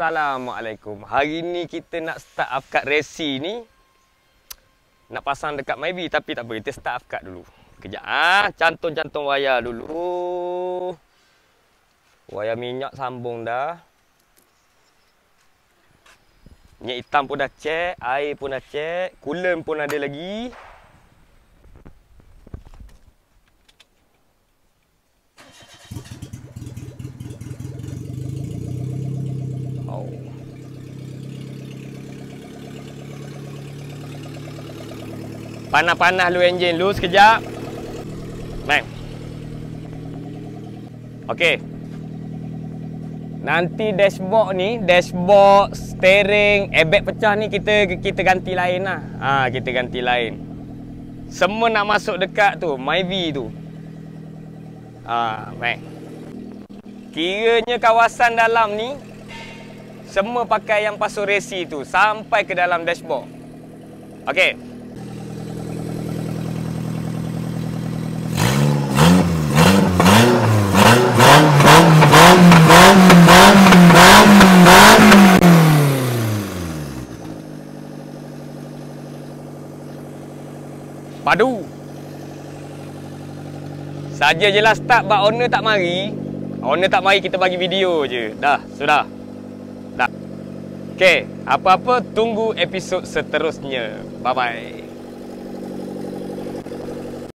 Assalamualaikum. Hari ni kita nak start afkat resi ni. Nak pasang dekat maybe tapi tak apa. Kita start afkat dulu. Kejap. Ah, ha? cantum-cantum wayar dulu. Wayar minyak sambung dah. Minyak hitam pun dah check, air pun dah check, coolant pun ada lagi. Panah-panah lu enjin lu sekejap. Bang. Okey. Nanti dashboard ni, dashboard, steering, airbag pecah ni kita kita ganti lain lah. Ha, kita ganti lain. Semua nak masuk dekat tu, Myvi tu. Ha, bang. Kiranya kawasan dalam ni semua pakai yang pasu resi tu sampai ke dalam dashboard. Okey. padu saja je lah start but owner tak mari owner tak mari kita bagi video je dah sudah dah Okay. apa-apa tunggu episod seterusnya bye bye